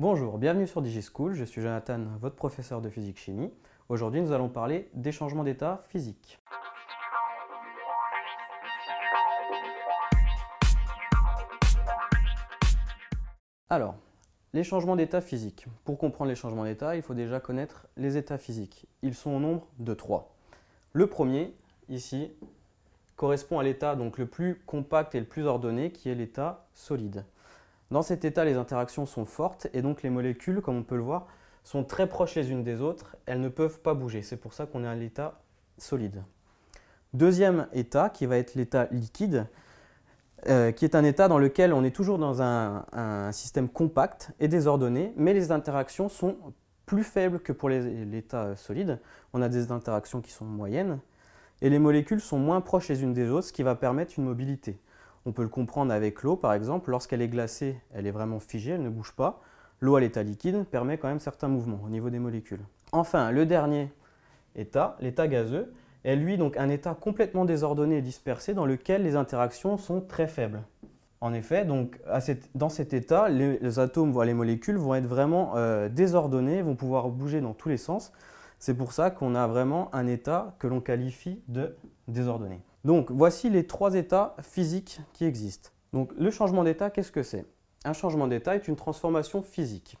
Bonjour, bienvenue sur DigiSchool, je suis Jonathan, votre professeur de physique-chimie. Aujourd'hui, nous allons parler des changements d'état physique. Alors, les changements d'état physique. Pour comprendre les changements d'état, il faut déjà connaître les états physiques. Ils sont au nombre de trois. Le premier, ici, correspond à l'état donc le plus compact et le plus ordonné, qui est l'état solide. Dans cet état, les interactions sont fortes et donc les molécules, comme on peut le voir, sont très proches les unes des autres. Elles ne peuvent pas bouger. C'est pour ça qu'on est à l'état solide. Deuxième état, qui va être l'état liquide, euh, qui est un état dans lequel on est toujours dans un, un, système compact et désordonné, mais les interactions sont plus faibles que pour l'état solide. On a des interactions qui sont moyennes, et les molécules sont moins proches les unes des autres, ce qui va permettre une mobilité. On peut le comprendre avec l'eau, par exemple. Lorsqu'elle est glacée, elle est vraiment figée, elle ne bouge pas. L'eau à l'état liquide permet quand même certains mouvements au niveau des molécules. Enfin, le dernier état, l'état gazeux, est lui donc un état complètement désordonné et dispersé dans lequel les interactions sont très faibles. En effet, donc, dans cet état, les, atomes, voire les molécules vont être vraiment euh, désordonnés, vont pouvoir bouger dans tous les sens. C'est pour ça qu'on a vraiment un état que l'on qualifie de désordonné. Donc voici les trois états physiques qui existent. Donc le changement d'état, qu'est-ce que c'est Un changement d'état est une transformation physique.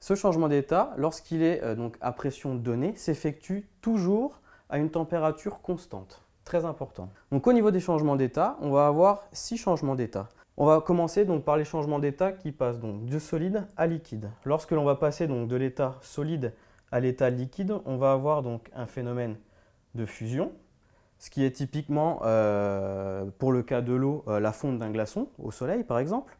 Ce changement d'état, lorsqu'il est euh, donc à pression donnée, s'effectue toujours à une température constante. Très important. Donc au niveau des changements d'état, on va avoir six changements d'état. On va commencer donc par les changements d'état qui passent donc de solide à liquide. Lorsque l'on va passer de l'état solide à l'état liquide, on va avoir donc un phénomène de fusion ce qui est typiquement, euh, pour le cas de l'eau, euh, la fonte d'un glaçon au soleil par exemple.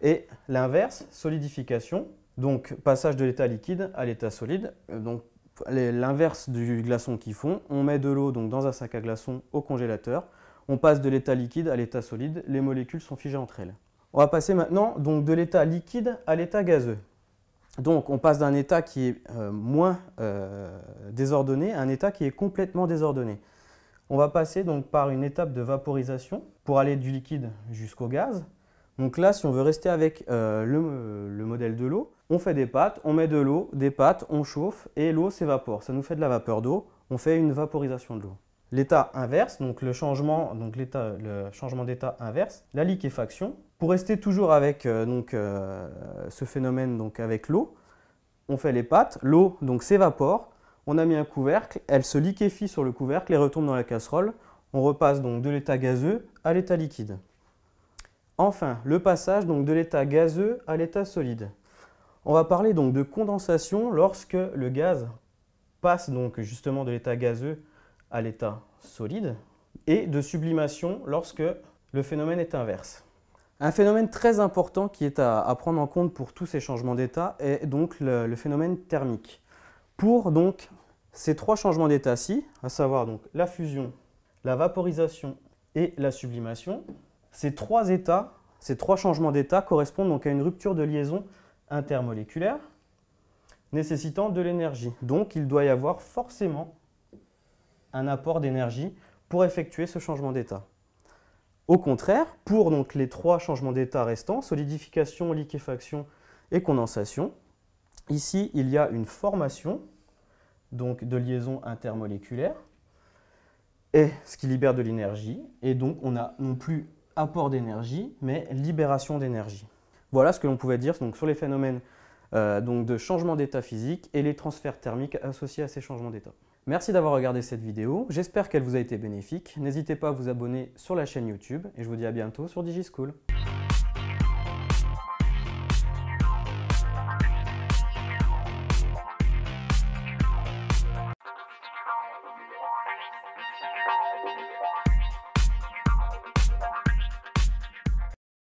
Et l'inverse, solidification, donc passage de l'état liquide à l'état solide. Euh, donc l'inverse du glaçon qui font, on met de l'eau donc dans un sac à glaçons au congélateur, on passe de l'état liquide à l'état solide, les molécules sont figées entre elles. On va passer maintenant donc de l'état liquide à l'état gazeux. Donc on passe d'un état qui est moins désordonné à un état qui est complètement désordonné. On va passer donc par une étape de vaporisation pour aller du liquide jusqu'au gaz. Donc là, si on veut rester avec euh, euh, le, modèle de l'eau, on fait des pâtes, on met de l'eau, des pâtes, on chauffe et l'eau s'évapore. Ça nous fait de la vapeur d'eau, on fait une vaporisation de l'eau. L'état inverse, donc le changement, donc le changement d'état inverse, la liquéfaction. Pour rester toujours avec euh, donc, ce phénomène donc avec l'eau, on fait les pâtes, l'eau donc s'évapore, on a mis un couvercle, elle se liquéfie sur le couvercle et retombe dans la casserole. On repasse donc de l'état gazeux à l'état liquide. Enfin, le passage donc de l'état gazeux à l'état solide. On va parler donc de condensation lorsque le gaz passe donc justement de l'état gazeux à l'état solide et de sublimation lorsque le phénomène est inverse. Un phénomène très important qui est à, prendre en compte pour tous ces changements d'état est donc le phénomène thermique pour donc ces trois changements d'état-ci, à savoir donc la fusion, la vaporisation et la sublimation, ces trois états, ces trois changements d'état correspondent donc à une rupture de liaison intermoléculaire nécessitant de l'énergie. Donc il doit y avoir forcément un apport d'énergie pour effectuer ce changement d'état. Au contraire, pour les trois changements d'état restants, solidification, liquéfaction et condensation, Ici, il y a une formation de liaison intermoléculaire et ce qui libère de l'énergie. Et donc, on a non plus apport d'énergie, mais libération d'énergie. Voilà ce que l'on pouvait dire sur les phénomènes euh, de changement d'état physique et les transferts thermiques associés à ces changements d'état. Merci d'avoir regardé cette vidéo, j'espère qu'elle vous a été bénéfique. N'hésitez pas à vous abonner sur la chaîne YouTube et je vous dis à bientôt sur DigiSchool.